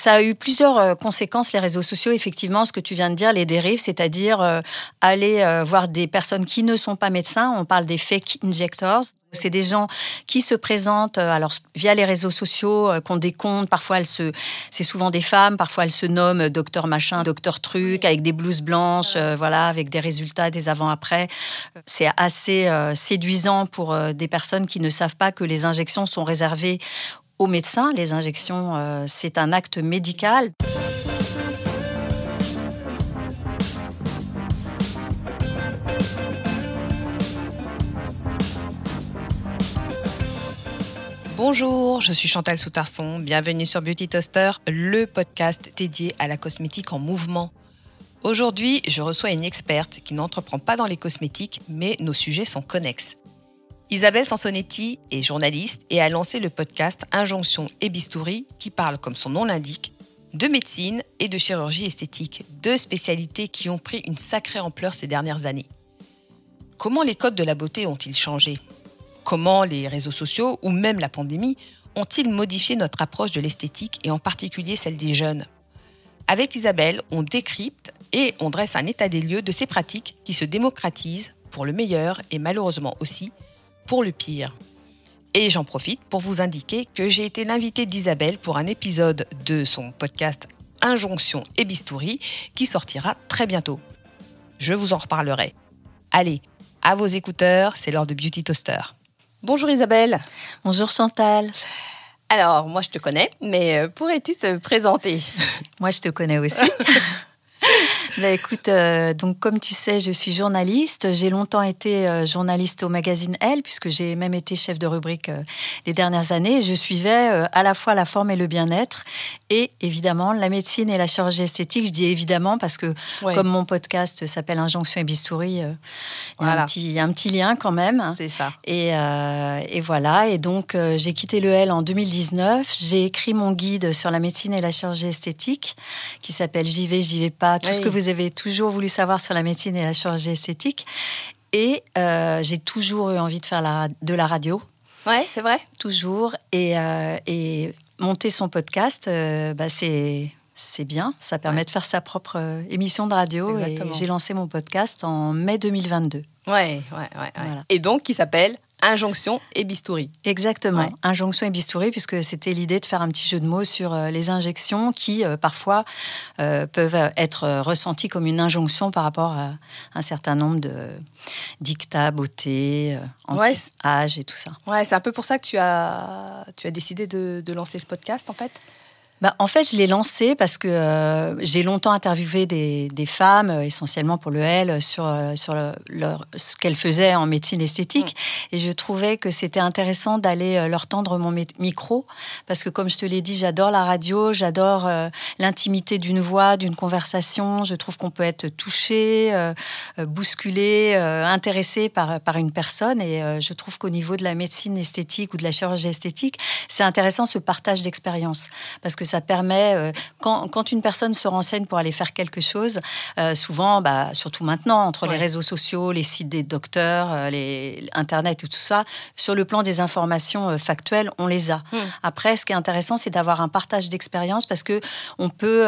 ça a eu plusieurs euh, conséquences, les réseaux sociaux, effectivement, ce que tu viens de dire, les dérives, c'est-à-dire euh, aller euh, voir des personnes qui ne sont pas médecins, on parle des fake injectors. C'est des gens qui se présentent alors via les réseaux sociaux, qu'on décompte. Parfois, elles se, c'est souvent des femmes. Parfois, elles se nomment docteur machin, docteur truc, avec des blouses blanches, voilà, avec des résultats, des avant-après. C'est assez séduisant pour des personnes qui ne savent pas que les injections sont réservées aux médecins. Les injections, euh, c'est un acte médical. Bonjour, je suis Chantal Soutarson. Bienvenue sur Beauty Toaster, le podcast dédié à la cosmétique en mouvement. Aujourd'hui, je reçois une experte qui n'entreprend pas dans les cosmétiques, mais nos sujets sont connexes. Isabelle Sansonetti est journaliste et a lancé le podcast Injonction et Bistouri qui parle, comme son nom l'indique, de médecine et de chirurgie esthétique, deux spécialités qui ont pris une sacrée ampleur ces dernières années. Comment les codes de la beauté ont-ils changé Comment les réseaux sociaux ou même la pandémie ont-ils modifié notre approche de l'esthétique et en particulier celle des jeunes Avec Isabelle, on décrypte et on dresse un état des lieux de ces pratiques qui se démocratisent pour le meilleur et malheureusement aussi le pire. Et j'en profite pour vous indiquer que j'ai été l'invité d'Isabelle pour un épisode de son podcast Injonction et Bistouri qui sortira très bientôt. Je vous en reparlerai. Allez, à vos écouteurs, c'est l'heure de Beauty Toaster. Bonjour Isabelle. Bonjour Chantal. Alors, moi je te connais, mais euh, pourrais-tu te présenter Moi je te connais aussi. Bah, écoute, euh, donc comme tu sais, je suis journaliste. J'ai longtemps été euh, journaliste au magazine Elle, puisque j'ai même été chef de rubrique des euh, les dernières années. Je suivais à la fois la forme et le bien-être, et évidemment la médecine et la chirurgie esthétique. Je dis évidemment parce que comme mon podcast s'appelle Injonction et Bistouri, il y a un petit lien quand même. C'est ça. Et, voilà. Et donc j'ai quitté le L en 2019. J'ai écrit mon guide sur la médecine et la chirurgie esthétique, qui s'appelle J'y vais, j'y vais pas, tout ce que vous j'avais toujours voulu savoir sur la médecine et la chirurgie esthétique. Et euh, j'ai toujours eu envie de faire la, de la radio. Ouais, c'est vrai. Toujours. Et, euh, et, monter son podcast, euh, bah, c'est c'est bien. Ça permet de faire sa propre émission de radio. Exactement. Et j'ai lancé mon podcast en mai 2022. Ouais, ouais, ouais. Et donc, qui s'appelle Injonction et bistouri. Exactement, injonction et bistouri, puisque c'était l'idée de faire un petit jeu de mots sur euh, les injections qui, euh, parfois, euh, peuvent être ressenties comme une injonction par rapport à un certain nombre de dictats, beauté, âge et tout ça. Ouais, c'est un peu pour ça que tu as, tu as décidé de lancer ce podcast, en fait bah, en fait, je l'ai lancé parce que euh, j'ai longtemps interviewé des, femmes, euh, essentiellement pour le L, sur, euh, sur leur, ce qu'elles faisaient en médecine esthétique. Mm. Et je trouvais que c'était intéressant d'aller leur tendre mon micro, parce que comme je te l'ai dit, j'adore la radio, j'adore l'intimité d'une voix, d'une conversation. Je trouve qu'on peut être touché, bousculé, intéressé par, par une personne. Et je trouve qu'au niveau de la médecine esthétique ou de la chirurgie esthétique, c'est intéressant ce partage d'expérience, parce que ça permet, euh, quand, une personne se renseigne pour aller faire quelque chose, euh, souvent, bah, surtout maintenant, entre les réseaux sociaux, les sites des docteurs, euh, les, Internet et tout ça, sur le plan des informations factuelles, on les a. Hmm. Après, ce qui est intéressant, c'est d'avoir un partage d'expérience parce que on peut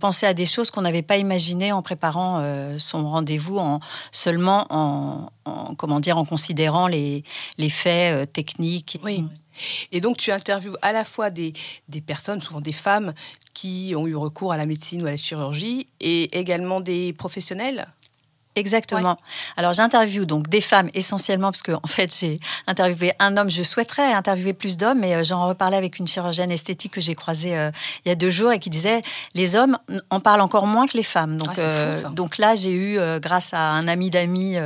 penser à des choses qu'on n'avait pas imaginées en préparant son rendez-vous, en, seulement en, comment dire, en considérant les, les faits techniques. Oui. Hmm. Et donc, tu interviews à la fois des, des, personnes, souvent des femmes, qui ont eu recours à la médecine ou à la chirurgie, et également des professionnels Exactement. Alors j'interviewe donc des femmes essentiellement parce que en fait j'ai interviewé un homme. Je souhaiterais interviewer plus d'hommes, mais euh, j'en reparlais avec une chirurgienne esthétique que j'ai croisée euh, il y a deux jours et qui disait les hommes en parlent encore moins que les femmes. Donc ah, euh, donc là j'ai eu grâce à un ami d'amis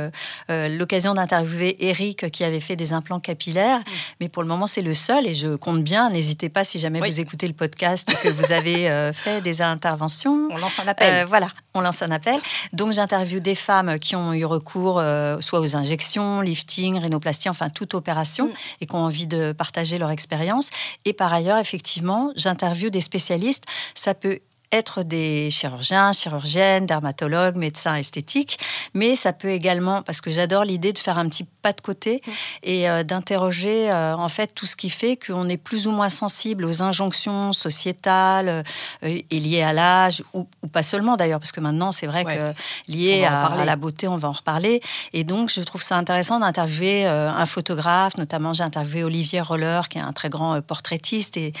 l'occasion d'interviewer Eric qui avait fait des implants capillaires, mmh. mais pour le moment c'est le seul et je compte bien. N'hésitez pas si jamais vous écoutez le podcast et que vous avez fait des interventions. On lance un appel. voilà, on lance un appel. Donc j'interview des femmes qui ont eu recours euh, soit aux injections, lifting, rhinoplastie, enfin toute opération, mm. et qui ont envie de partager leur expérience. Et par ailleurs, effectivement, j'interviewe des spécialistes. Ça peut être des chirurgiens, chirurgiennes, dermatologues, médecins esthétiques, mais ça peut également, parce que j'adore l'idée de faire un petit pas de côté mmh. et euh, d'interroger euh, en fait tout ce qui fait qu'on est plus ou moins sensible aux injonctions sociétales euh, et liées à l'âge, ou, pas seulement d'ailleurs, parce que maintenant c'est vrai que lié à, la beauté, on va en reparler. Et donc je trouve ça intéressant d'interviewer un photographe, notamment j'ai interviewé Olivier Roller, qui est un très grand portraitiste, et,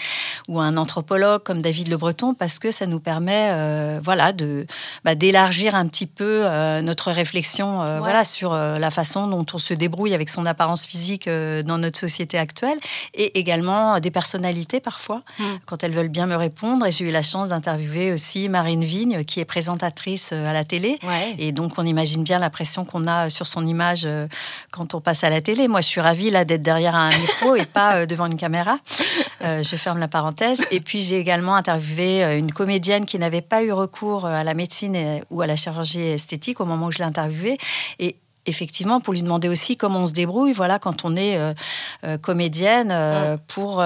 ou un anthropologue comme David Le Breton, parce que ça nous permet, euh, voilà, de bah, d'élargir un petit peu euh, notre réflexion, euh, voilà, sur la façon dont on se débrouille avec son apparence physique dans notre société actuelle, et également des personnalités parfois, mmh. quand elles veulent bien me répondre. Et j'ai eu la chance d'interviewer aussi Marine Vigne, qui est présentatrice à la télé, et donc on imagine bien la pression qu'on a sur son image quand on passe à la télé. Moi, je suis ravie là d'être derrière un micro et pas devant une caméra. je ferme la parenthèse. Et puis j'ai également interviewé une comédienne qui n'avait pas eu recours euh, à la médecine euh, ou à la chirurgie esthétique au moment où je l'ai Et effectivement, pour lui demander aussi comment on se débrouille, voilà, quand on est euh, comédienne, pour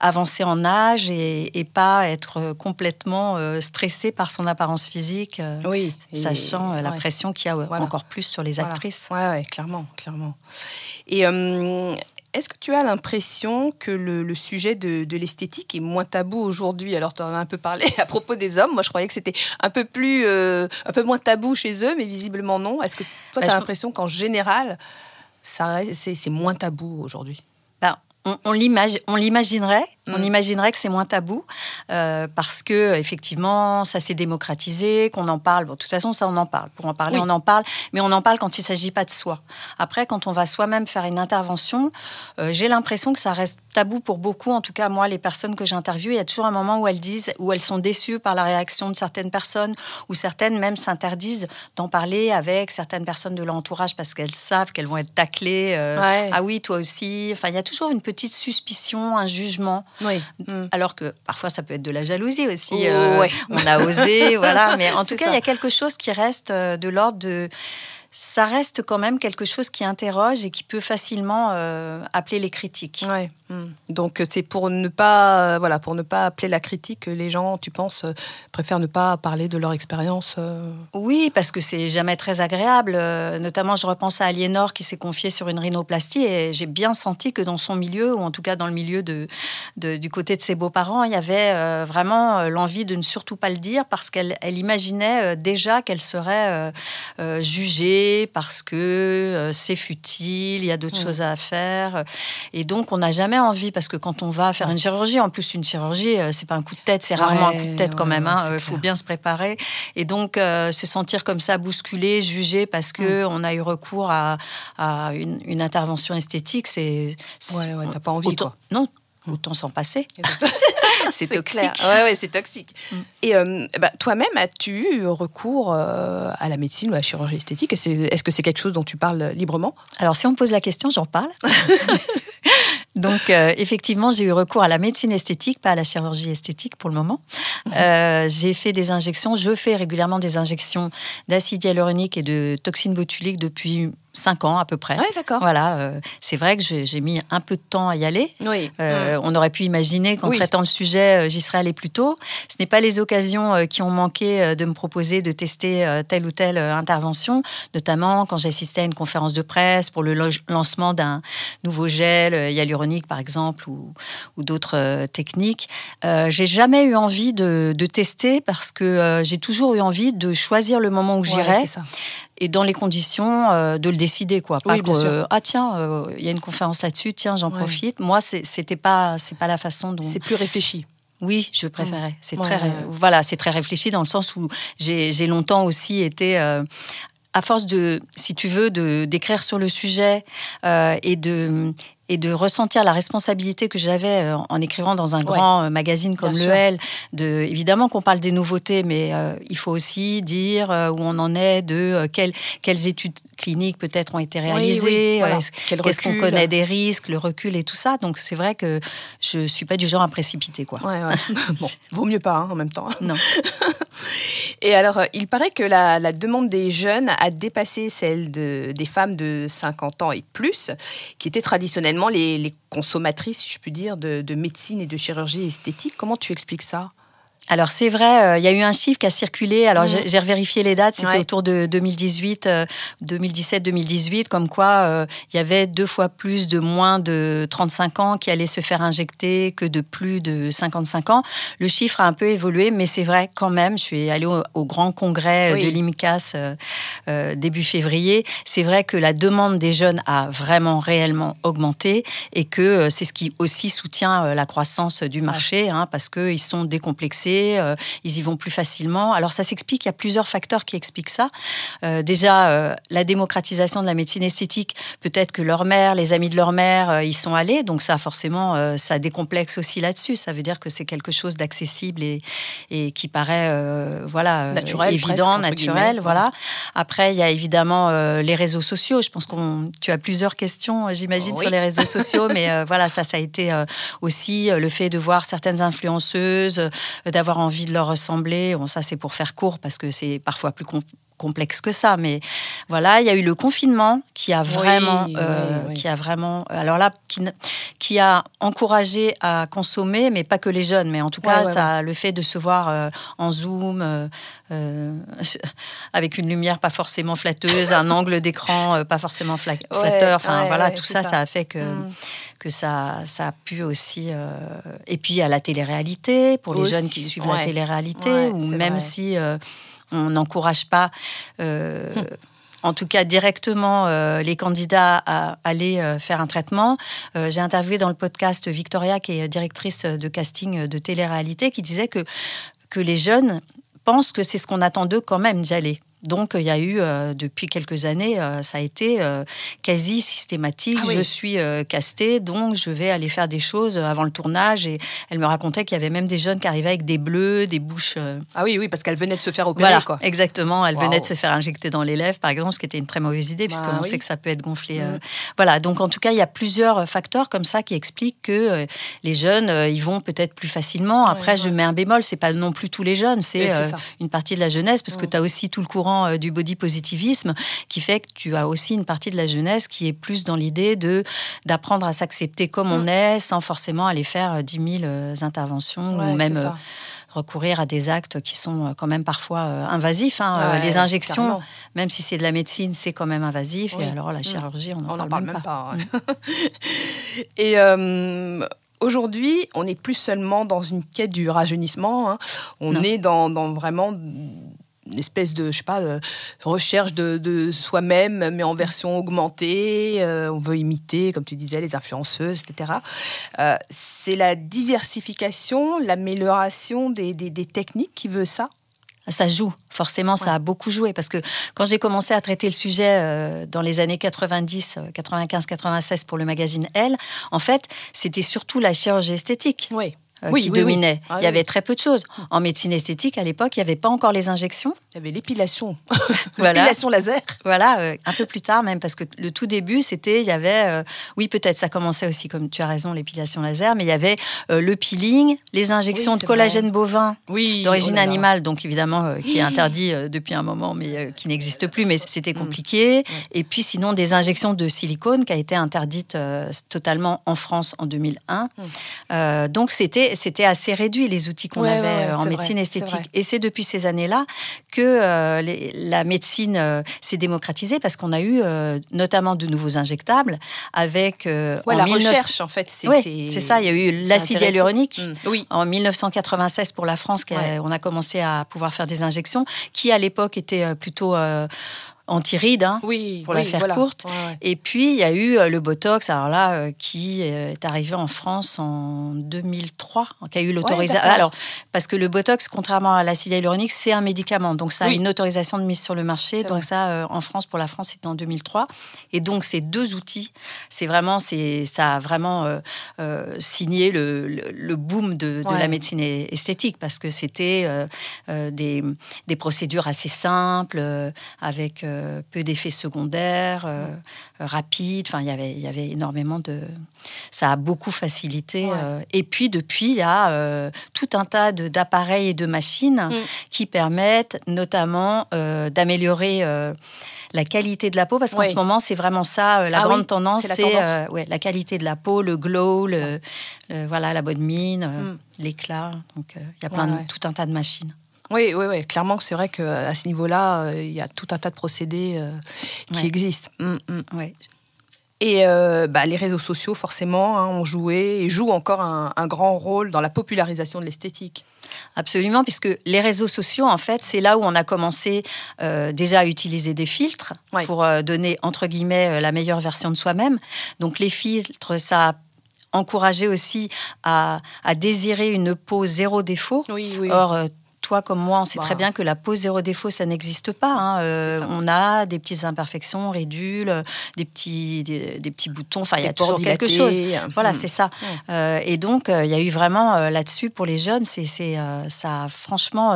avancer en âge et, pas être complètement stressée par son apparence physique, oui, sachant la pression qu'il y a encore plus sur les actrices. Ouais, ouais, clairement, clairement. Et est-ce que tu as l'impression que le, sujet de, l'esthétique est moins tabou aujourd'hui Alors, tu en as un peu parlé à propos des hommes. Moi, je croyais que c'était un peu plus, euh, un peu moins tabou chez eux, mais visiblement non. Est-ce que toi, bah, tu as l'impression qu'en général, ça, c'est, moins tabou aujourd'hui bah, on, on l'imaginerait, on mm. imaginerait que c'est moins tabou euh, parce que effectivement ça s'est démocratisé, qu'on en parle. Bon, de toute façon, ça on en parle. Pour en parler, on en parle, mais on en parle quand il s'agit pas de soi. Après, quand on va soi-même faire une intervention, euh, j'ai l'impression que ça reste tabou pour beaucoup. En tout cas, moi, les personnes que j'interviewe, il y a toujours un moment où elles disent, où elles sont déçues par la réaction de certaines personnes, ou certaines même s'interdisent d'en parler avec certaines personnes de l'entourage parce qu'elles savent qu'elles vont être taclées. Euh, ah oui, toi aussi. Enfin, il y a toujours une petite suspicion, un jugement. Oui. Mm. Mm. Alors que parfois ça peut être de la jalousie aussi. Euh, on a osé, voilà. Mais en tout cas, il y a quelque chose qui reste euh, de l'ordre de ça reste quand même quelque chose qui interroge et qui peut facilement euh, appeler les critiques. Hmm. Donc euh, c'est pour ne pas, euh, voilà, pour ne pas appeler la critique que les gens, tu penses, préfèrent ne pas parler de leur expérience. Oui, parce que c'est jamais très agréable. notamment, je repense à Aliénor qui s'est confiée sur une rhinoplastie et j'ai bien senti que dans son milieu, ou en tout cas dans le milieu de, du côté de ses beaux-parents, il y avait vraiment l'envie de ne surtout pas le dire parce qu'elle imaginait déjà qu'elle serait jugée parce que euh, c'est futile, il y a d'autres mmh. choses à faire. Et donc, on n'a jamais envie, parce que quand on va faire une chirurgie, en plus, une chirurgie, ce euh, c'est pas un coup de tête, c'est rarement un coup de tête quand même. Il hein, euh, faut bien se préparer. Et donc, se sentir comme ça, bousculé, jugé, parce que mmh. on a eu recours à, une, intervention esthétique, c'est. Ouais, ouais, t'as pas envie, quoi. Non, Autant s'en passer. c'est toxique. Ouais, c'est toxique. Mm. Et euh, bah, toi-même, as-tu eu recours euh, à la médecine ou à la chirurgie esthétique Est-ce que c'est quelque chose dont tu parles librement Alors, si on me pose la question, j'en parle. Donc, euh, effectivement, j'ai eu recours à la médecine esthétique, pas à la chirurgie esthétique pour le moment. Mm-hmm. j'ai fait des injections, je fais régulièrement des injections d'acide hyaluronique et de toxines botulique depuis Cinq ans à peu près. Oui, d'accord. Voilà, euh, c'est vrai que j'ai mis un peu de temps à y aller. Oui. Euh, mm. on aurait pu imaginer qu'en traitant le sujet, euh, j'y serais allée plus tôt. Ce n'est pas les occasions qui ont manqué de me proposer de tester telle ou telle intervention, notamment quand j'assistais à une conférence de presse pour le lancement d'un nouveau gel hyaluronique, par exemple, ou, d'autres techniques. j'ai jamais eu envie de, tester parce que j'ai toujours eu envie de choisir le moment où j'irai j'irais, et dans les conditions euh, de le décider quoi. Pas que, euh, ah tiens, euh, il y a une conférence là-dessus, tiens j'en profite. Moi c'était pas c'est pas la façon dont. C'est plus réfléchi. Oui, je préférais. C'est très voilà, c'est très réfléchi dans le sens où j'ai longtemps aussi été à force de, si tu veux, de d'écrire sur le sujet et de et de ressentir la responsabilité que j'avais euh, en, écrivant dans un grand euh, magazine comme Le L. De, évidemment qu'on parle des nouveautés, mais euh, il faut aussi dire où on en est, de quelles, quelles études cliniques peut-être ont été réalisées, qu'est-ce qu'on connaît des risques, le recul et tout ça. Donc c'est vrai que je suis pas du genre à précipiter. Quoi. vaut mieux pas hein, en même temps. Non. Et alors, euh, il paraît que la, demande des jeunes a dépassé celle des femmes de 50 ans et plus, qui étaient traditionnellement les, consommatrices, si je puis dire, de médecine et de chirurgie esthétique. Comment tu expliques ça alors c'est vrai, euh, il y a eu un chiffre qui a circulé. Alors mhm. j'ai revérifié les dates, c'était autour de 2018, 2017-2018, euh, comme quoi euh, il y avait deux fois plus de moins de 35 ans qui allaient se faire injecter que de plus de 55 ans. Le chiffre a un peu évolué, mais c'est vrai quand même. Je suis allée au, grand congrès de l'IMCAS début février. C'est vrai que la demande des jeunes a vraiment réellement augmenté et que c'est ce qui aussi soutient la croissance du marché, hein, parce qu'ils sont décomplexés euh, ils y vont plus facilement. Alors ça s'explique, il y a plusieurs facteurs qui expliquent ça. Euh, déjà, euh, la démocratisation de la médecine esthétique, peut-être que leur mère, les amis de leur mère, y sont allés, donc ça forcément, ça décomplexe aussi là-dessus. Ça veut dire que c'est quelque chose d'accessible et, et, qui paraît voilà, évident, naturel. Voilà. Après, il y a évidemment les réseaux sociaux. Je pense que tu as plusieurs questions, j'imagine, sur les réseaux sociaux, mais voilà, ça, ça a été aussi le fait de voir certaines influenceuses, d'avoir avoir envie de leur ressembler. on ça, c'est pour faire court parce que c'est parfois plus, compliqué complexe que ça, mais voilà, il y a eu le confinement qui a vraiment, euh, qui a vraiment, euh, alors là, qui, a encouragé à consommer, mais pas que les jeunes, mais en tout cas, ça, le fait de se voir euh, en zoom, avec une lumière pas forcément flatteuse, un angle d'écran pas forcément flatteur, enfin voilà, tout ça, ça, a fait que. Mmh. que ça, ça a pu aussi. et puis à la télé-réalité, pour les jeunes qui suivent la télé-réalité, ou même si on n'encourage pas. Euh, en tout cas directement euh, les candidats à aller euh, faire un traitement. J'ai interviewé dans le podcast Victoria, qui est directrice de casting de télé-réalité, qui disait que, que les jeunes pensent que c'est ce qu'on attend d'eux quand même d'y aller. Donc il y a eu, euh, depuis quelques années, euh, ça a été euh, quasi systématique. Ah je suis castée, donc je vais aller faire des choses avant le tournage. Et elle me racontait qu'il y avait même des jeunes qui arrivaient avec des bleus, des bouches. Ah oui, oui, parce qu'elles venaient de se faire opérer. Voilà, exactement. Elles venaient de se faire injecter dans les lèvres, par exemple, ce qui était une très mauvaise idée, puisque on bah sait que ça peut être gonflé. Mm. Voilà, donc en tout cas, il y a plusieurs facteurs comme ça qui expliquent que les jeunes, ils vont peut-être plus facilement. Après, je mets un bémol, c'est pas non plus tous les jeunes, c'est une partie de la jeunesse, parce que mm. tu as aussi tout le courant euh, du body positivisme qui fait que tu as aussi une partie de la jeunesse qui est plus dans l'idée de d'apprendre à s'accepter comme on mm. est sans forcément aller faire 10 euh, 000 euh, interventions ou même recourir à des actes qui sont quand même parfois invasifs. Hein, les injections, même si c'est de la médecine, c'est quand même invasif. Et alors la mm. chirurgie, on n'en parle, même pas. et aujourd'hui, on n'est plus seulement dans une quête du rajeunissement. Hein. On est dans, dans vraiment une espèce de, je sais pas, recherche de, soi-même, mais en version augmentée. Euh, on veut imiter, comme tu disais, les influenceuses, etc. Euh, c'est la diversification, l'amélioration des, des, techniques qui veut ça ça joue, forcément, ça a beaucoup joué. Parce que quand j'ai commencé à traiter le sujet euh, dans les années 90, 95, 96 pour le magazine Elle, en fait, c'était surtout la chirurgie esthétique. Oui. Euh, oui, qui dominait. Ah il y avait très peu de choses. En médecine esthétique, à l'époque, il n'y avait pas encore les injections. Il y avait l'épilation. l'épilation laser. Voilà, euh, un peu plus tard même, parce que le tout début, c'était, il y avait, euh, oui, peut-être ça commençait aussi, comme tu as raison, l'épilation laser, mais il y avait le peeling, les injections de collagène bovin d'origine oh animale, donc évidemment, qui est interdit depuis un moment, mais qui n'existe plus, mais c'était mm. compliqué. Et puis sinon, des injections de silicone qui a été interdite totalement en France en 2001. Mm. donc c'était c'était assez réduit les outils qu'on avait euh, en médecine esthétique. et c'est depuis ces années-là que euh, la médecine euh, s'est démocratisée parce qu'on a eu notamment de nouveaux injectables avec la recherche en fait. C'est c'est ça. Il y a eu l'acide hyaluronique mm, oui. en 1996 pour la France. on a commencé à pouvoir faire des injections qui à l'époque étaient plutôt anti hein, oui, pour la faire courte. Et puis, il y a eu euh, le Botox, alors là, euh, qui euh, est arrivé en France en 2003, qui a eu l'autorisation. alors, parce que le Botox, contrairement à l'acide hyaluronique, c'est un médicament. Donc, ça a une autorisation de mise sur le marché. Donc, ça, en France, pour la France, c'était en 2003. Et donc, ces deux outils, c'est vraiment, ça a vraiment signé le, le, boom de, la médecine esthétique, parce que c'était des, des, procédures assez simples, avec euh, peu d'effets secondaires, euh, rapides, Enfin, il y avait énormément de. Ça a beaucoup facilité. Euh. et puis, depuis, il y a tout un tas d'appareils et de machines mm. qui permettent notamment d'améliorer la qualité de la peau, parce qu'en ce moment, c'est vraiment ça, la ah grande tendance, c'est la, qualité de la peau, le glow, voilà, la bonne mine, mm. l'éclat. Donc, il y a plein tout un tas de machines. Oui, oui, oui. Clairement que c'est vrai qu'à euh, ce niveau-là, euh, il y a tout un tas de procédés euh, qui existent. Mm, mm. Et bah, les réseaux sociaux, forcément, hein, ont joué et jouent encore un, grand rôle dans la popularisation de l'esthétique. Absolument, puisque les réseaux sociaux, en fait, c'est là où on a commencé déjà à utiliser des filtres pour donner, entre guillemets, la meilleure version de soi-même. Donc les filtres, ça a encouragé aussi à, à désirer une peau zéro défaut. Oui, oui. Or, toi comme moi, on sait très bah. bien que la peau zéro défaut, ça n'existe pas. Hein, euh, on a des petites imperfections, ridules, euh, des petits, des, petits boutons. Enfin, il y a toujours quelque chose. Mmh. Voilà, c'est ça. Euh, et donc, il y a eu vraiment là-dessus pour les jeunes, c'est, ça a franchement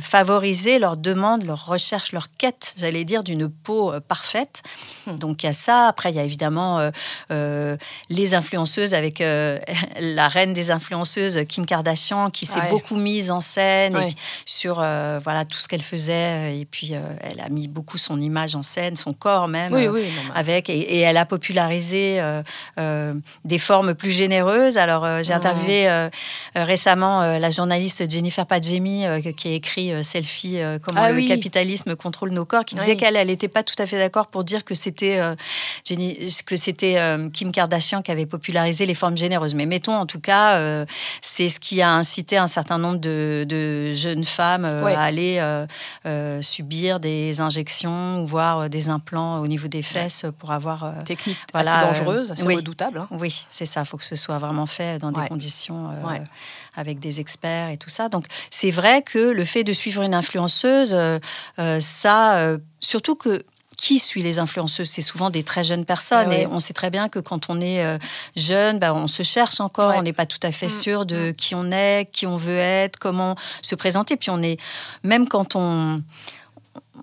favorisé leur demande, leur recherche, leur quête, j'allais dire, d'une peau parfaite. Mmh. Donc, il y a ça. Après, il y a évidemment les influenceuses avec la reine des influenceuses, Kim Kardashian, qui s'est beaucoup mise en scène sur euh, voilà tout ce qu'elle faisait. Euh, et puis, euh, elle a mis beaucoup son image en scène, son corps même, avec. Et, elle a popularisé des formes plus généreuses. Alors, j'ai interviewé récemment la journaliste Jennifer Padjemi qui a écrit Selfie, comment ah le capitalisme contrôle nos corps, qui disait qu'elle, elle n'était pas tout à fait d'accord pour dire que c'était que c'était Kim Kardashian qui avait popularisé les formes généreuses. Mais mettons, en tout cas, c'est ce qui a incité un certain nombre de jeune jeunes femmes euh, à aller euh, euh, subir des injections ou voir des implants au niveau des fesses pour avoir. Technique voilà, assez dangereuse, assez redoutable. Hein. Oui, c'est ça. Il faut que ce soit vraiment fait dans des conditions avec des experts et tout ça. Donc c'est vrai que le fait de suivre une influenceuse, ça, surtout que qui suit les influenceuses C'est souvent des très jeunes personnes. Eh Et on sait très bien que quand on est euh, jeune, bah, on se cherche encore. On n'est pas tout à fait mm. sûr de mm. qui on est, qui on veut être, comment se présenter. Puis on est, même quand on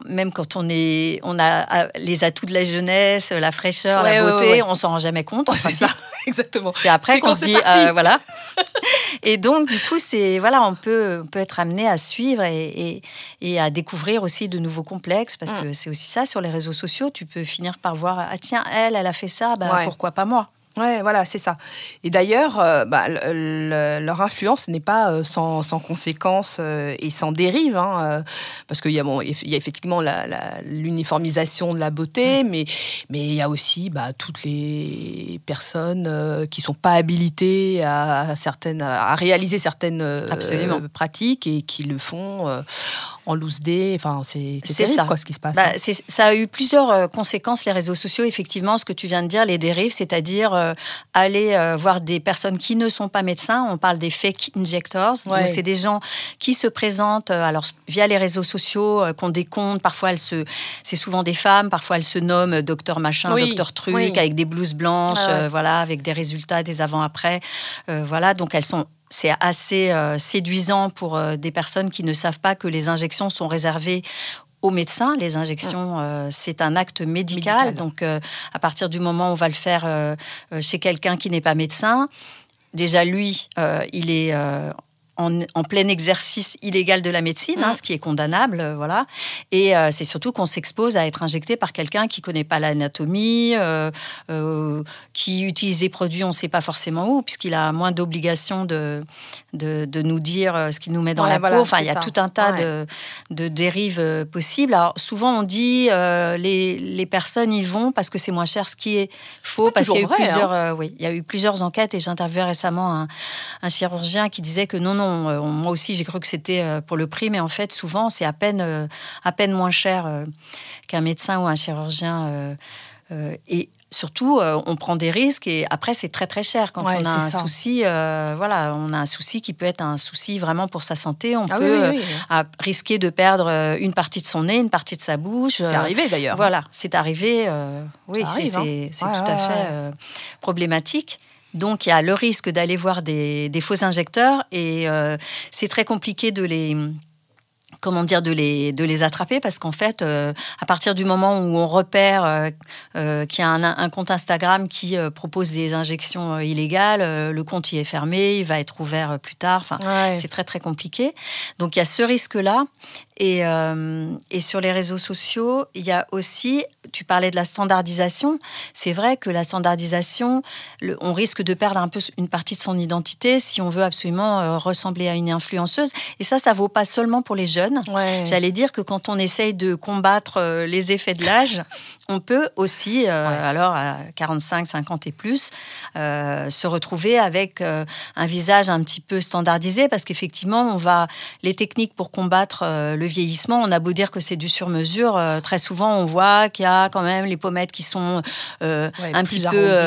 même quand on est, on a les atouts de la jeunesse, la fraîcheur, la beauté, on s'en rend jamais compte. Oh, c'est ça, exactement. C'est après qu'on se dit, euh, voilà. et donc, du coup, c'est voilà, on peut, peut être amené à suivre et, à découvrir aussi de nouveaux complexes parce mm. que c'est aussi ça sur les réseaux sociaux. Tu peux finir par voir, ah tiens, elle, elle a fait ça, bah, pourquoi pas moi Ouais, voilà, c'est ça. Et d'ailleurs, euh, bah, leur influence n'est pas euh, sans, conséquences euh, et sans dérive, hein, parce qu'il y, a, bon, effectivement l'uniformisation de la beauté, mais, mais il y a aussi bah, toutes les personnes qui ne sont pas habilitées à, certaines, à réaliser certaines pratiques et qui le font en loose day. Enfin, c'est ça. Quoi, ce qui se passe. Bah, hein. Ça a eu plusieurs conséquences, les réseaux sociaux, effectivement, ce que tu viens de dire, les dérives, c'est-à-dire euh, aller euh, voir des personnes qui ne sont pas médecins. On parle des fake injectors. C'est des gens qui se présentent euh, alors via les réseaux sociaux, qu'on décompte. Parfois, elles se, c'est souvent des femmes. Parfois, elles se nomment docteur machin, docteur truc, avec des blouses blanches, ah voilà, avec des résultats, des avant-après, voilà. Donc, elles sont c'est assez séduisant pour des personnes qui ne savent pas que les injections sont réservées aux médecins. Les injections, mm. euh, c'est un acte médical. Donc, euh, à partir du moment où on va le faire euh, chez quelqu'un qui n'est pas médecin, déjà lui, il est en, plein exercice illégal de la médecine, hein, mm. ce qui est condamnable, euh, voilà. Et euh, c'est surtout qu'on s'expose à être injecté par quelqu'un qui connaît pas l'anatomie, euh, qui utilise des produits, on ne sait pas forcément où, puisqu'il a moins d'obligation de, de, nous dire ce qu'il nous met dans la peau. Enfin, il y a tout un tas de, de, dérives possibles. Alors souvent on dit les, les, personnes y vont parce que c'est moins cher, ce qui est faux, parce qu'il y a eu hein. plusieurs, oui, il y a eu plusieurs enquêtes et j'interviewais récemment un, un chirurgien qui disait que non non euh, moi aussi, j'ai cru que c'était euh, pour le prix, mais en fait, souvent, c'est à peine, euh, à peine moins cher qu'un médecin ou un chirurgien. et surtout, on prend des risques et après, c'est très très cher. Quand on a un souci, voilà, on a un souci qui peut être un souci vraiment pour sa santé. On ah peut risquer de perdre une partie de son nez, une partie de sa bouche. C'est arrivé d'ailleurs. Hein. Voilà, c'est arrivé. oui, c'est tout à fait problématique. Donc il y a le risque d'aller voir des, faux injecteurs et euh, c'est très compliqué de les comment dire, de les, de les attraper parce qu'en fait, euh, à partir du moment où on repère euh, euh, qu'il y a un, compte Instagram qui propose des injections illégales, le compte y est fermé, il va être ouvert plus tard. Enfin, c'est très très compliqué. Donc il y a ce risque-là. Et, et sur les réseaux sociaux, il y a aussi, tu parlais de la standardisation. C'est vrai que la standardisation, on risque de perdre un peu une partie de son identité si on veut absolument ressembler à une influenceuse. Et ça, ça vaut pas seulement pour les jeunes J'allais dire que quand on essaye de combattre euh, les effets de l'âge, on peut aussi, euh, alors à 45, 50 et plus, euh, se retrouver avec euh, un visage un petit peu standardisé parce qu'effectivement, on va les techniques pour combattre le vieillissement. On a beau dire que c'est du sur-mesure, très souvent on voit qu'il y a quand même les pommettes qui sont un petit peu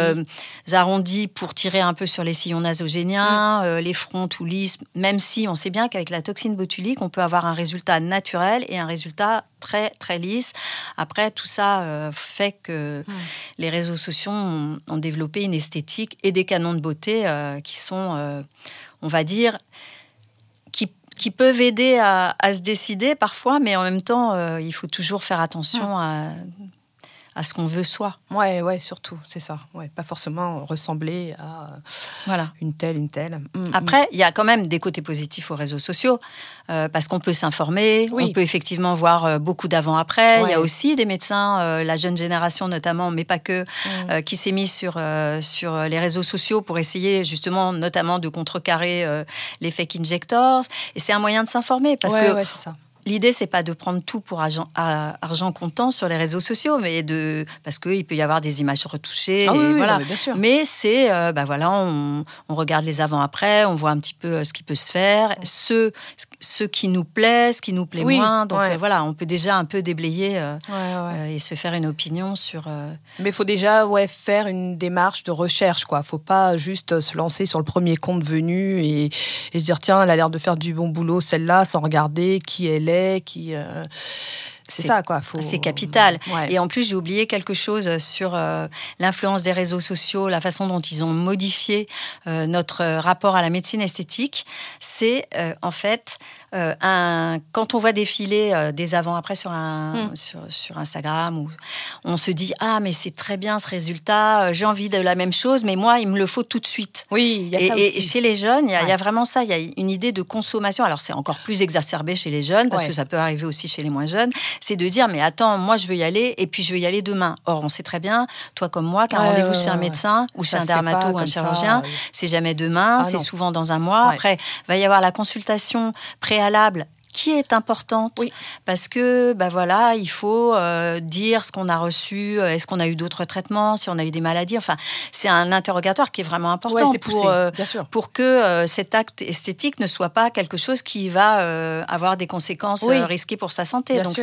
arrondies pour tirer un peu sur les sillons nasogéniens, mm. les fronts tout lisses. Même si on sait bien qu'avec la toxine botulique, on peut avoir un résultat naturel et un résultat très très lisse. Après tout ça fait que les réseaux sociaux ont, développé une esthétique et des canons de beauté euh, qui sont, euh, on va dire, qui, qui peuvent aider à, se décider parfois, mais en même temps, euh, il faut toujours faire attention à à ce qu'on veut soi. Ouais, ouais, surtout, c'est ça. Ouais, pas forcément ressembler à voilà. une telle, une telle. Mm, Après, mm. il y a quand même des côtés positifs aux réseaux sociaux, euh, parce qu'on peut s'informer, on peut effectivement voir euh, beaucoup d'avant-après. Il y a aussi des médecins, euh, la jeune génération notamment, mais pas que, mm. qui s'est mise sur, sur les réseaux sociaux pour essayer justement, notamment, de contrecarrer les fake injectors. Et c'est un moyen de s'informer, parce que... c'est ça L'idée, c'est pas de prendre tout pour argent, argent, comptant sur les réseaux sociaux, mais de parce qu'il peut y avoir des images retouchées. Ah, oui, voilà. mais, bien sûr. mais c'est, euh, bah voilà, on, regarde les avant-après, on voit un petit peu euh, ce qui peut se faire, ce, ce qui nous plaît, ce qui nous plaît moins. Donc euh, voilà, on peut déjà un peu déblayer et se faire une opinion sur. Mais il faut déjà ouais, faire une démarche de recherche, quoi. faut pas juste se lancer sur le premier compte venu et, et se dire tiens, elle a l'air de faire du bon boulot, celle-là, sans regarder qui elle est qui euh, c'est ça, quoi. C'est capital. Et en plus, j'ai oublié quelque chose euh, sur euh, l'influence des réseaux sociaux, la façon dont ils ont modifié euh, notre rapport à la médecine esthétique. C'est en fait un. Quand on voit défiler des avant-après sur, un, hmm. sur, Instagram, on se dit Ah, mais c'est très bien ce résultat, j'ai envie de la même chose, mais moi, il me le faut tout de suite. Oui, il y a et, ça Et chez les jeunes, il y, a vraiment ça. Il y a une idée de consommation. Alors, c'est encore plus exacerbé chez les jeunes, parce que ça peut arriver aussi chez les moins jeunes c'est de dire mais attends, moi je veux y aller et puis je veux y aller demain. Or, on sait très bien, toi comme moi, qu'un rendez-vous chez un médecin ou chez un dermatologue, ou un chirurgien, c'est jamais demain, ah c'est souvent dans un mois. Après, va y avoir la consultation préalable qui est importante parce que bah voilà il faut euh, dire ce qu'on a reçu euh, est-ce qu'on a eu d'autres traitements si on a eu des maladies enfin c'est un interrogatoire qui est vraiment important pour euh, pour que cet acte esthétique ne soit pas quelque chose qui va avoir des conséquences risquées pour sa santé donc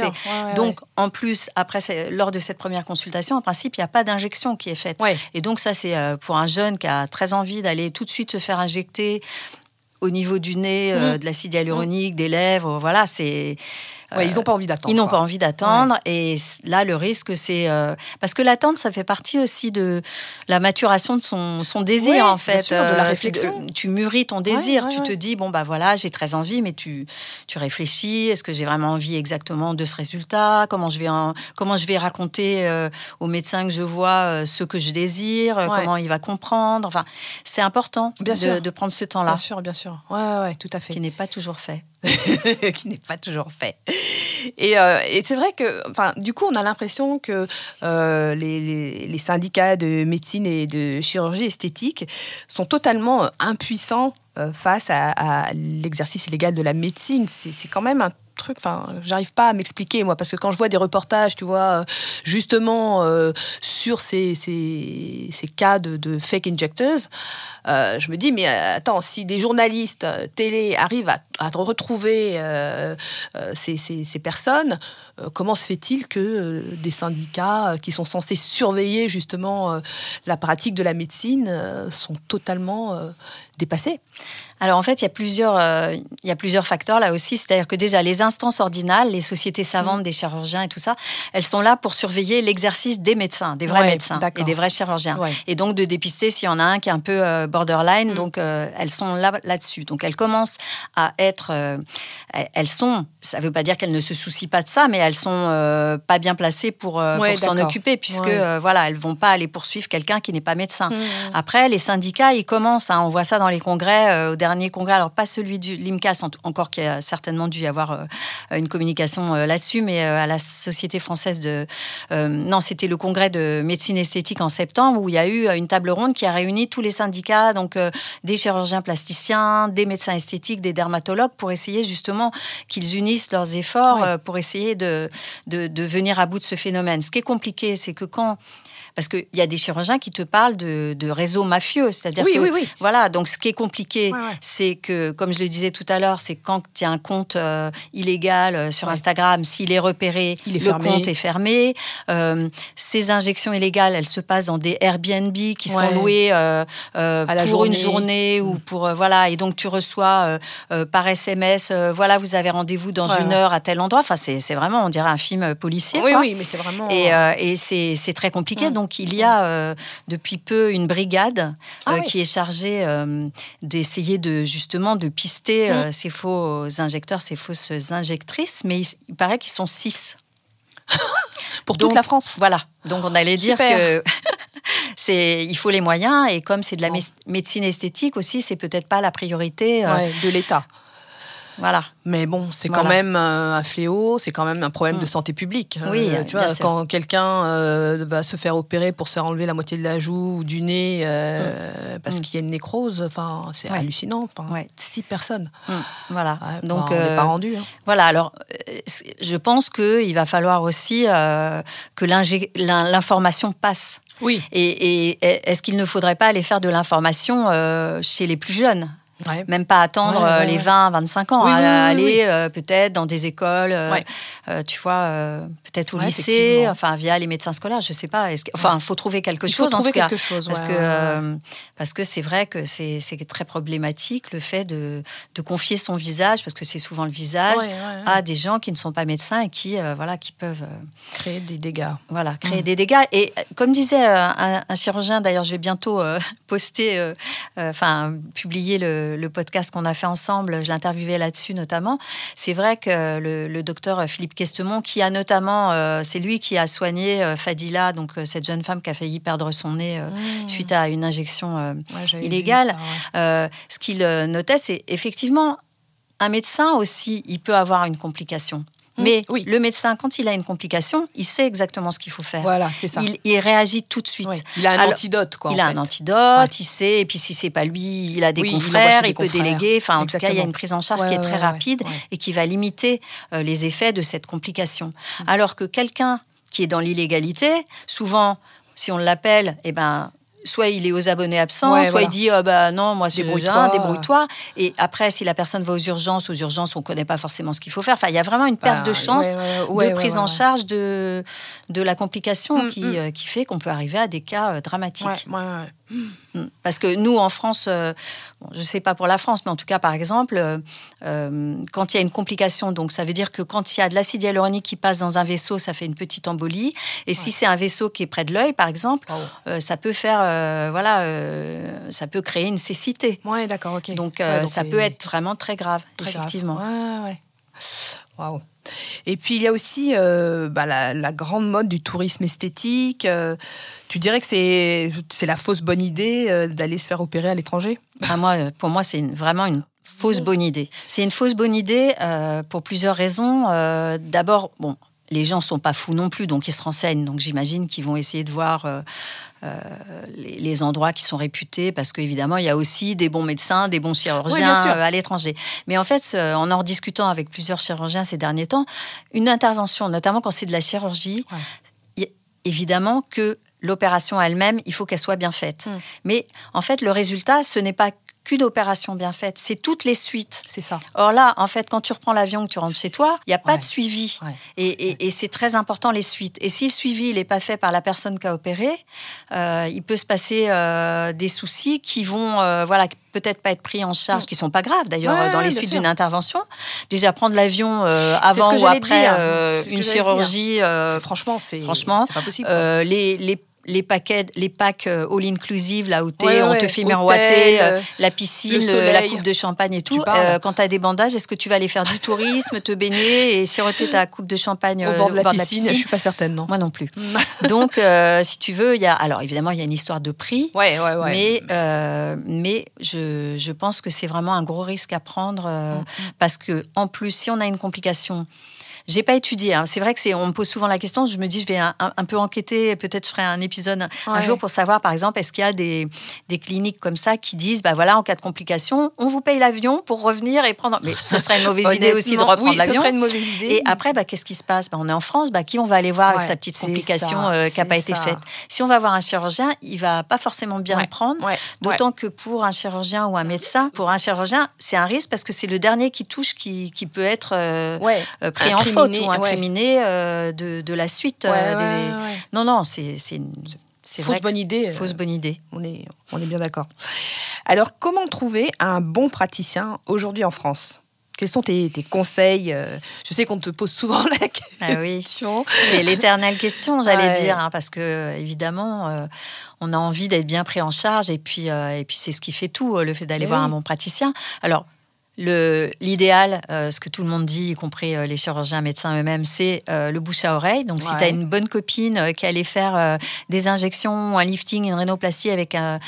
donc en plus après lors de cette première consultation en principe il n'y a pas d'injection qui est faite et donc ça c'est pour un jeune qui a très envie d'aller tout de suite se faire injecter au niveau du nez, euh, mmh. de l'acide hyaluronique, mmh. des lèvres. Voilà, c'est ils n'ont euh, pas envie d'attendre. Ils n'ont pas envie d'attendre. Et là, le risque, c'est. Euh, parce que l'attente, ça fait partie aussi de la maturation de son, désir, en fait. de la euh, réflexion. Tu, mûris ton désir. tu te dis, bon, bah voilà, j'ai très envie, mais tu, tu réfléchis. Est-ce que j'ai vraiment envie exactement de ce résultat Comment je vais, comment je vais raconter au médecin que je vois ce que je désire Comment il va comprendre Enfin, c'est important de, prendre ce temps-là. Bien sûr, bien sûr. Ouais, ouais, tout à fait. Ce qui n'est pas toujours fait. qui n'est pas toujours fait. Et, euh, et c'est vrai que, enfin, du coup, on a l'impression que euh, les, les, syndicats de médecine et de chirurgie esthétique sont totalement impuissants euh, face à, à l'exercice illégal de la médecine. C'est quand même un truc. Enfin, j'arrive pas à m'expliquer, moi, parce que quand je vois des reportages, tu vois, euh, justement, euh, sur ces, ces, ces, cas de, de fake injectors, euh, je me dis, mais attends, si des journalistes télé arrivent à, à retrouver ces, ces, ces, personnes, comment se fait-il que des syndicats qui sont censés surveiller, justement, la pratique de la médecine sont totalement dépasser. Alors en fait, euh, il y a plusieurs, facteurs là aussi. C'est-à-dire que déjà, les instances ordinales, les sociétés savantes, mm. des chirurgiens et tout ça, elles sont là pour surveiller l'exercice des médecins, des vrais médecins et des vrais chirurgiens. Et donc de dépister s'il y en a un qui est un peu euh, borderline. Mm. Donc euh, elles sont là là-dessus. Donc elles commencent à être, elles sont, ça ne veut pas dire qu'elles ne se soucient pas de ça, mais elles sont pas bien placées pour s'en occuper puisque voilà, elles vont pas aller poursuivre quelqu'un qui n'est pas médecin. Mm. Après, les syndicats, ils commencent, hein, on voit ça dans les congrès, euh, au dernier congrès, alors pas celui de l'IMCAS, encore qu'il a certainement dû y avoir euh, une communication euh, là-dessus, mais à la Société française de... non, c'était le congrès de médecine esthétique en septembre où il y a eu une table ronde qui a réuni tous les syndicats, donc des chirurgiens plasticiens, des médecins esthétiques, des dermatologues, pour essayer justement qu'ils unissent leurs efforts pour essayer de, de, de venir à bout de ce phénomène. Ce qui est compliqué, c'est que quand parce qu'il y a des chirurgiens qui te parlent de, réseaux mafieux. C'est-à-dire oui, que, voilà, donc ce qui est compliqué, c'est que, comme je le disais tout à l'heure, c'est quand tu as un compte euh, illégal euh, sur Instagram, s'il est repéré, le compte est fermé. Euh, ces injections illégales, elles se passent dans des Airbnb qui sont loués pour une journée ou mm. pour. voilà, et donc tu reçois par SMS, voilà, vous avez rendez-vous dans une heure à tel endroit. Enfin, c'est vraiment, on dirait un film policier. Oui, quoi. oui, mais c'est vraiment. Et, c'est très compliqué. Mm. Donc, donc il y a euh, depuis peu une brigade euh, ah qui est chargée euh, d'essayer de justement de pister mm. ces faux injecteurs, ces fausses injectrices, mais il, paraît qu'ils sont six. Pour toute la France. Voilà. Donc on allait dire qu'il que c'est il faut les moyens et comme c'est de la médecine esthétique aussi, c'est peut-être pas la priorité de l'État. Voilà. Mais bon, c'est quand même euh, un fléau, c'est quand même un problème de mm. santé publique. Hein, oui, euh, tu vois, quand quelqu'un euh, va se faire opérer pour se faire enlever la moitié de la joue ou du nez mm. parce mm. qu'il y a une nécrose, enfin, c'est hallucinant. Six personnes. Voilà. Ah, bah, Donc, on n'est pas rendu. Hein. Voilà. Alors, je pense que il va falloir aussi que l'information passe. Oui. et est-ce qu'il ne faudrait pas aller faire de l'information chez les plus jeunes même pas attendre euh, les 20, 25 ans, à aller euh, peut-être dans des écoles, euh, tu vois, peut-être au lycée, enfin via les médecins scolaires, je sais pas. enfin, il faut trouver quelque il faut chose trouver en quelque chose, parce que parce que c'est vrai que c'est très problématique le fait de, de confier son visage, parce que c'est souvent le visage, à des gens qui ne sont pas médecins et qui voilà qui peuvent créer des dégâts. Voilà, créer mm. des dégâts. Et comme disait un, chirurgien, d'ailleurs, je vais bientôt poster, enfin publier le le, podcast qu'on a fait ensemble, je l'interviewais là-dessus notamment. C'est vrai que le, docteur Philippe Questemont, qui a notamment, euh, c'est lui qui a soigné euh, Fadila, donc euh, cette jeune femme qui a failli perdre son nez mmh. suite à une injection illégale. ce qu'il notait, c'est effectivement un médecin aussi, il peut avoir une complication. Mm. Mais le médecin, quand il a une complication, il sait exactement ce qu'il faut faire. Voilà, c'est ça. Il, réagit tout de suite. Il a un antidote, quoi. Il a un antidote, il sait. Et puis si c'est pas lui, il a des confrères, il, peut déléguer. Enfin, en tout cas, il y a une prise en charge qui est très rapide et qui va limiter euh, les effets de cette complication. Mm. Alors que quelqu'un qui est dans l'illégalité, souvent, si on l'appelle, eh ben, soit il est aux abonnés absents, soit il dit ah bah non moi c'est débrouille débrouille-toi. Et après si la personne va aux urgences, aux urgences on ne connaît pas forcément ce qu'il faut faire. Enfin il y a vraiment une perte de bah, chance de prise en charge de de la complication mm, qui, mm. Euh, qui fait qu'on peut arriver à des cas euh, dramatiques. Parce que nous, en France, euh, je ne sais pas pour la France, mais en tout cas, par exemple, euh, euh, quand il y a une complication, donc ça veut dire que quand il y a de l'acide hyaluronique qui passe dans un vaisseau, ça fait une petite embolie. Et si c'est un vaisseau qui est près de l'œil, par exemple, ça peut faire, voilà, ça peut créer une cécité. Ouais, d'accord, ok. Donc, ça peut être vraiment très grave, effectivement. Grave. ouais. Waouh. Et puis il y a aussi euh, bah, la, grande mode du tourisme esthétique. Euh, tu dirais que c'est, c'est la fausse bonne idée euh, d'aller se faire opérer à l'étranger ah, moi, Pour moi, c'est vraiment une fausse mmh. bonne idée. C'est une fausse bonne idée pour plusieurs raisons. D'abord, bon, les gens sont pas fous non plus, donc ils se renseignent. Donc j'imagine qu'ils vont essayer de voir euh, euh, les, endroits qui sont réputés, parce qu'évidemment, il y a aussi des bons médecins, des bons chirurgiens euh, à l'étranger. Mais en fait, en en discutant avec plusieurs chirurgiens ces derniers temps, une intervention, notamment quand c'est de la chirurgie, évidemment que l'opération elle-même, il faut qu'elle soit bien faite. Mm. Mais en fait, le résultat, ce n'est pas qu'une opération bien faite, c'est toutes les suites. C'est ça. Or là, en fait, quand tu reprends l'avion, que tu rentres chez toi, il n'y a pas de suivi. Et, c'est très important, les suites. Et si le suivi n'est pas fait par la personne qui a opéré, euh, il peut se passer euh, des soucis qui vont euh, voilà, peut-être pas être pris en charge, mm. qui sont pas graves d'ailleurs dans les suites d'une intervention. Déjà prendre l'avion avant ou après une chirurgie, franchement, c'est franchement pas possible. les, les les paquets, les packs euh, all inclusive, là où t'es, on te fait miroiter, euh, euh, la piscine, la coupe de champagne et tout. Tu as des bandages, est-ce que tu vas aller faire du tourisme, te baigner et siroter ta coupe de champagne au bord, de, la, piscine, Je suis pas certaine, non. Moi non plus. Donc, si tu veux, il y a, alors évidemment, il y a une histoire de prix. Ouais, Mais, mais je, pense que c'est vraiment un gros risque à prendre mm, mm. parce que, en plus, si on a une complication, j'ai pas étudié. Hein. C'est vrai que c'est, on me pose souvent la question. Je me dis, je vais un, peu enquêter. Peut-être je ferai un épisode un jour pour savoir, par exemple, est-ce qu'il y a des, des, cliniques comme ça qui disent, bah voilà, en cas de complication, on vous paye l'avion pour revenir et prendre. Mais ce serait une mauvaise idée aussi de reprendre oui, l'avion. une mauvaise idée. Et après, bah, qu'est-ce qui se passe bah, On est en France. Bah, qui on va aller voir avec sa petite complication euh, qui n'a pas été faite Si on va voir un chirurgien, il va pas forcément bien le prendre. D'autant que pour un chirurgien ou un médecin, pour un chirurgien, c'est un risque parce que c'est le dernier qui touche qui, qui peut être euh, euh, en faute ou euh, de, la suite. Euh, non, non, c'est une fausse bonne idée. Euh, fausse bonne idée. On est, on est bien d'accord. Alors, comment trouver un bon praticien aujourd'hui en France quels sont tes, conseils Je sais qu'on te pose souvent la ah question. C'est l'éternelle question, j'allais dire, hein, parce que évidemment, on a envie d'être bien pris en charge, et puis, puis c'est ce qui fait tout, le fait d'aller eh voir un bon praticien. Alors, l'idéal, euh, ce que tout le monde dit, y compris euh, les chirurgiens, médecins eux-mêmes, c'est euh, le bouche à oreille. Donc, si tu as une bonne copine qui allait faire des injections, un lifting, une rhinoplastie avec un,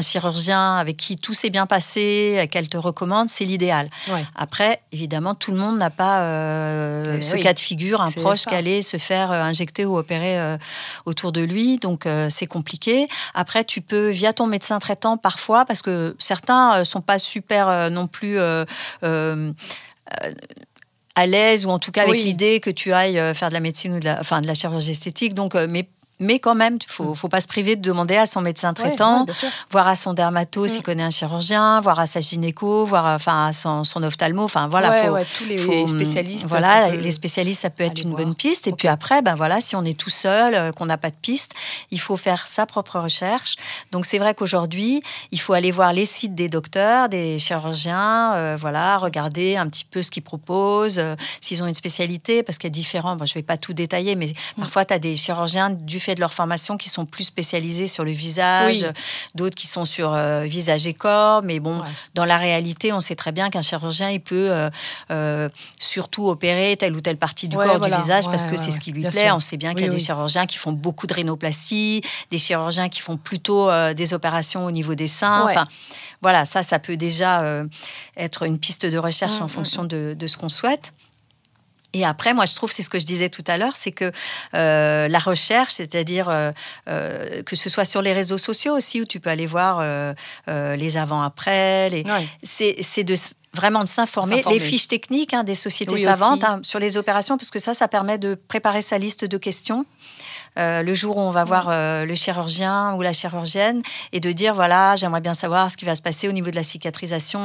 chirurgien avec qui tout s'est bien passé, qu'elle te recommande, c'est l'idéal. Après, évidemment, tout le monde n'a pas eh ce cas de figure, un proche qui allait se faire injecter ou opérer autour de lui. Donc, c'est compliqué. Après, tu peux, via ton médecin traitant, parfois, parce que certains sont pas super non plus euh, euh, euh, à l'aise ou en tout cas avec l'idée que tu ailles faire de la médecine ou de la, enfin, de la chirurgie esthétique. Donc, mais mais quand même, il faut, mm. faut pas se priver de demander à son médecin traitant, voir à son dermato s'il mm. connaît un chirurgien, voir à sa gynéco, voir à, enfin à son, ophtalmo, enfin voilà, tous les, mm, spécialistes. Voilà, les spécialistes, ça peut être une bonne piste. Et puis après, ben voilà, si on est tout seul, euh, qu'on n'a pas de piste, il faut faire sa propre recherche. Donc c'est vrai qu'aujourd'hui, il faut aller voir les sites des docteurs, des chirurgiens, euh, voilà, regarder un petit peu ce qu'ils proposent, euh, s'ils ont une spécialité, parce qu'il y a différents. je je vais pas tout détailler, mais parfois tu as des chirurgiens du fait de leur formation qui sont plus spécialisés sur le visage, d'autres qui sont sur euh, visage et corps. Mais bon, dans la réalité, on sait très bien qu'un chirurgien, il peut euh, euh, surtout opérer telle ou telle partie du corps, du visage, parce que c'est ce qui lui plaît. On sait bien qu'il y a des chirurgiens qui font beaucoup de rhinoplastie, des chirurgiens qui font plutôt des opérations au niveau des seins. Enfin, voilà, ça, ça peut déjà être une piste de recherche mmh, en mmh, fonction mmh. de ce qu'on souhaite. Et après, moi, je trouve, c'est ce que je disais tout à l'heure, c'est que euh, la recherche, c'est-à-dire euh, euh que ce soit sur les réseaux sociaux aussi, où tu peux aller voir euh, euh, les avant-après, les... c'est de vraiment de s'informer, les fiches techniques hein, des sociétés savantes hein, sur les opérations, parce que ça, ça permet de préparer sa liste de questions. Euh, le jour où on va voir euh, le chirurgien ou la chirurgienne et de dire voilà, j'aimerais bien savoir ce qui va se passer au niveau de la cicatrisation,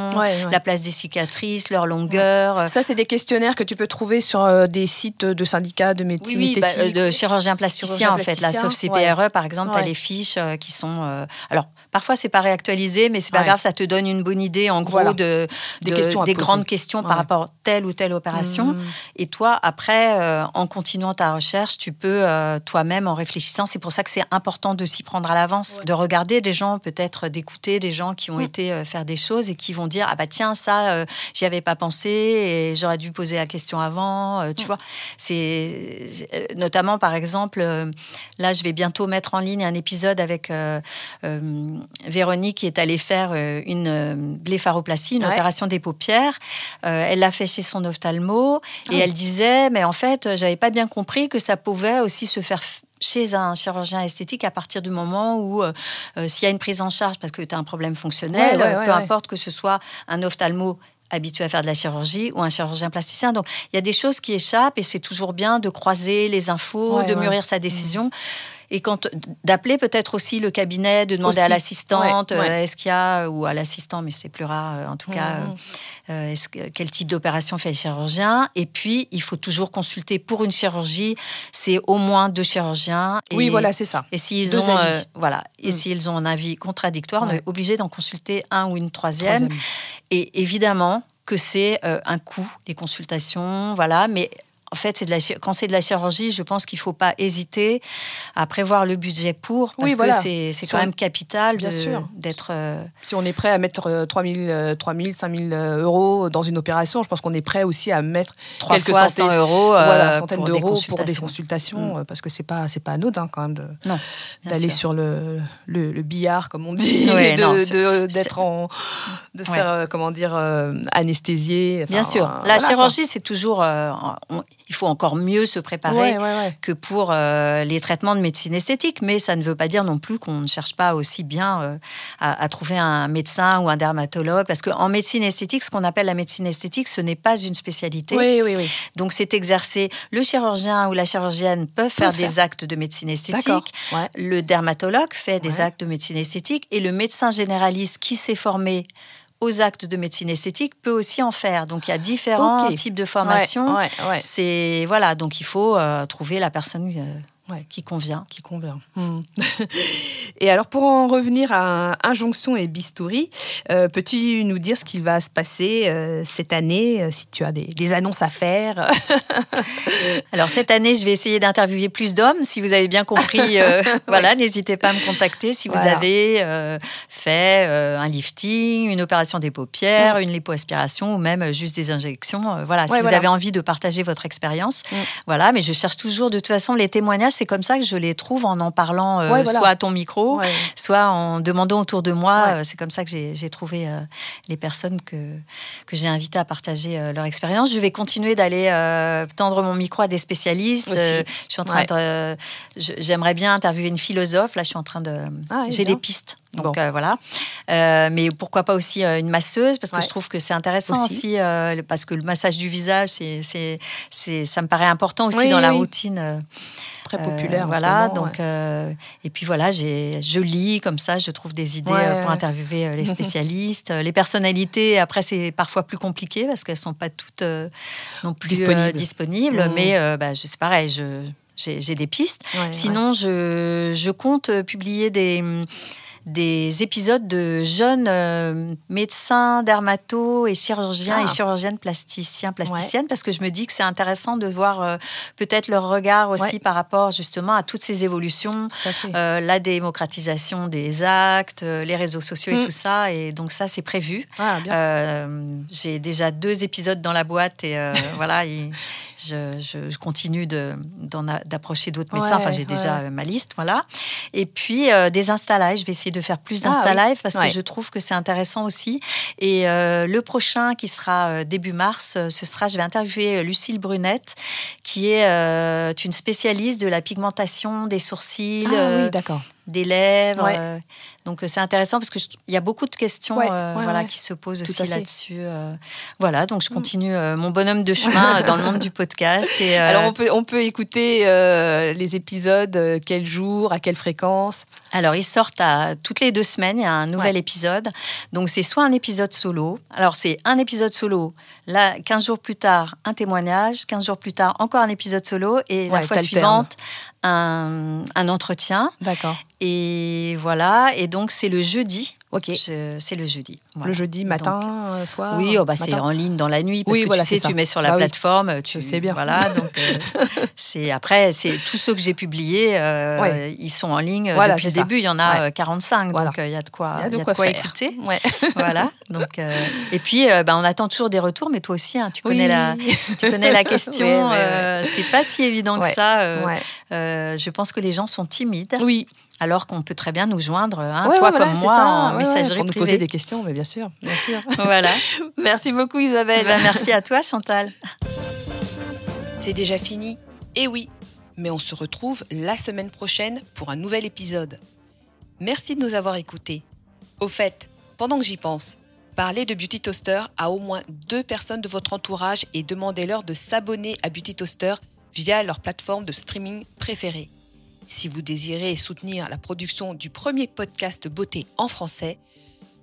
la place des cicatrices, leur longueur. Euh. Ça, c'est des questionnaires que tu peux trouver sur des sites de syndicats de médecins bah, de chirurgiens plasticiens, en fait. Là, sauf CPRE, par exemple, tu as les fiches qui sont. alors, Parfois, c'est pas réactualisé, mais c'est pas grave, ça te donne une bonne idée, en gros, de, des, grandes questions par rapport à telle ou telle opération. Mm. Et toi, après, euh, en continuant ta recherche, tu peux euh, toi-même, en réfléchissant, c'est pour ça que c'est important de s'y prendre à l'avance, de regarder des gens, peut-être d'écouter des gens qui ont mm. été euh, faire des choses et qui vont dire, ah bah tiens, ça, j'y avais pas pensé et j'aurais dû poser la question avant, tu mm. vois. C'est notamment, par exemple, là, je vais bientôt mettre en ligne un épisode avec euh, Véronique est allée faire euh, une euh, blépharoplastie, une opération des paupières. elle l'a fait chez son ophtalmo et ah. elle disait, mais en fait, j'avais pas bien compris que ça pouvait aussi se faire chez un chirurgien esthétique à partir du moment où s'il y a une prise en charge parce que tu as un problème fonctionnel, peu importe que ce soit un ophtalmo habitué à faire de la chirurgie ou un chirurgien plasticien. Donc il y a des choses qui échappent et c'est toujours bien de croiser les infos, de mûrir sa mmh. décision et quand d'appeler peut-être aussi le cabinet, de demander à l'assistante, euh, est-ce qu'il y a euh, ou à l'assistant, mais c'est plus rare euh, en tout cas, mmh, mmh. est-ce, quel type d'opération fait le chirurgien Et puis il faut toujours consulter pour une chirurgie, c'est au moins deux chirurgiens. oui, voilà, c'est ça. Et s'ils ont voilà, et mmh. s'ils ont un avis contradictoire, on est obligé d'en consulter un ou une troisième. Et évidemment que c'est un coût, les consultations, voilà, mais en fait, de la, quand c'est de la chirurgie, je pense qu'il ne faut pas hésiter à prévoir le budget pour, parce oui, que c'est quand même capital d'être... Euh, si on est prêt à mettre 3 000, 5 000 euros dans une opération, je pense qu'on est prêt aussi à mettre quelques centaines, 100 euros, euh, centaines d'euros pour des consultations, mm. euh, parce que ce n'est pas, pas anodin quand même d'aller sur le, le, billard, comme on dit, de d'être en... de se faire, comment dire, anesthésié. Bien sûr. la chirurgie, c'est toujours il faut encore mieux se préparer que pour euh, les traitements de médecine esthétique. Mais ça ne veut pas dire non plus qu'on ne cherche pas aussi bien euh, à, trouver un médecin ou un dermatologue. Parce qu'en médecine esthétique, ce qu'on appelle la médecine esthétique, ce n'est pas une spécialité. Oui, oui, Donc c'est exercé. Le chirurgien ou la chirurgienne peuvent faire, des actes de médecine esthétique. Le dermatologue fait des actes de médecine esthétique. Et le médecin généraliste qui s'est formé aux actes de médecine esthétique peut aussi en faire. Donc il y a différents types de formations. C'est voilà, donc il faut euh, trouver la personne. Euh, qui convient. Qui convient. Hmm. et alors, pour en revenir à Injonction et Bistouri, euh, peux-tu nous dire ce qu'il va se passer euh, cette année, euh, si tu as des, annonces à faire Alors, cette année, je vais essayer d'interviewer plus d'hommes. Si vous avez bien compris, voilà, n'hésitez pas à me contacter si vous avez fait un lifting, une opération des paupières, une lipoaspiration ou même juste des injections. voilà, si vous avez envie de partager votre expérience. Mm. Voilà, mais je cherche toujours de toute façon les témoignages c'est comme ça que je les trouve en en parlant euh, soit à ton micro, soit en demandant autour de moi. Euh, c'est comme ça que j'ai trouvé euh, les personnes que, que j'ai invitées à partager leur expérience. Je vais continuer d'aller tendre mon micro à des spécialistes. je suis en train j'aimerais bien interviewer une philosophe. Là, je suis en train de, ah, j'ai des pistes. Donc voilà. mais pourquoi pas aussi une masseuse, parce que je trouve que c'est intéressant aussi, parce que le massage du visage, c'est, ça me paraît important aussi dans la routine très euh, populaire. voilà, donc euh, et puis voilà, je lis comme ça, je trouve des idées euh, pour interviewer les spécialistes, les personnalités. Après, c'est parfois plus compliqué parce qu'elles sont pas toutes non plus disponibles, mmh. mais bah, c'est pareil, j'ai des pistes. Sinon, je, je compte publier des des épisodes de jeunes euh, médecins, dermatos et chirurgiens et ah. chirurgiennes plasticiens, plasticiennes, parce que je me dis que c'est intéressant de voir euh, peut-être leur regard aussi par rapport justement à toutes ces évolutions, euh, la démocratisation des actes, les réseaux sociaux et mm. tout ça. Et donc ça, c'est prévu. Ah, j'ai déjà deux épisodes dans la boîte et voilà je, je, je continue d'approcher d'autres médecins. enfin, j'ai déjà ma liste, voilà. Et puis euh, des Insta Live. Je vais essayer de faire plus ah d'Insta Live parce que je trouve que c'est intéressant aussi. Et euh, le prochain qui sera euh, début mars, ce sera, je vais interviewer Lucille Brunette, qui est une spécialiste de la pigmentation des sourcils. Ah, oui, d'accord des lèvres. Euh, donc euh, c'est intéressant parce qu'il y a beaucoup de questions euh, voilà, qui se posent aussi là-dessus. voilà, donc je mm. continue mon bonhomme de chemin dans le monde du podcast. Et, Alors on peut, on peut écouter les épisodes, quel jour, à quelle fréquence Alors ils sortent à, toutes les deux semaines, il y a un nouvel épisode. Donc c'est soit un épisode solo. Alors c'est un épisode solo, là 15 jours plus tard un témoignage, 15 jours plus tard encore un épisode solo et la fois suivante un, entretien. D'accord. Et voilà. Et donc, c'est le jeudi. Ok. c'est le jeudi. Le jeudi matin, euh, soir Oui, oh, bah c'est en ligne dans la nuit. Parce oui, que voilà, tu sais, tu mets sur la bah plateforme. Tu sais bien. Voilà, donc euh, c'est après, c'est tous ceux que j'ai publiés, euh, ils sont en ligne voilà, depuis le début. Il y en a 45, donc il y a de quoi, il y a de quoi, écouter. Ouais. voilà. Donc, et puis, bah, on attend toujours des retours, mais toi aussi, hein, tu, connais la, tu connais la question. c'est pas si évident que ça. je pense que les gens sont timides. Oui alors qu'on peut très bien nous joindre, hein, toi comme moi, ça. en messagerie privée. Pour nous poser des questions, mais bien sûr sûr, bien sûr. voilà. Merci beaucoup Isabelle. Bah, merci à toi Chantal. C'est déjà fini. Eh oui, mais on se retrouve la semaine prochaine pour un nouvel épisode. Merci de nous avoir écoutés. Au fait, pendant que j'y pense, parlez de Beauty Toaster à au moins deux personnes de votre entourage et demandez-leur de s'abonner à Beauty Toaster via leur plateforme de streaming préférée. Si vous désirez soutenir la production du premier podcast beauté en français,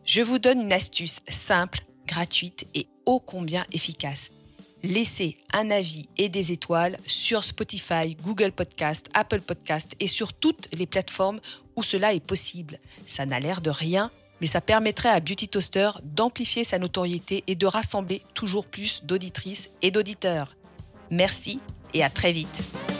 je vous donne une astuce simple, gratuite et ô combien efficace. Laissez un avis et des étoiles sur Spotify, Google Podcast, Apple Podcast et sur toutes les plateformes où cela est possible. Ça n'a l'air de rien, mais ça permettrait à Beauty Toaster d'amplifier sa notoriété et de rassembler toujours plus d'auditrices et d'auditeurs. Merci et à très vite.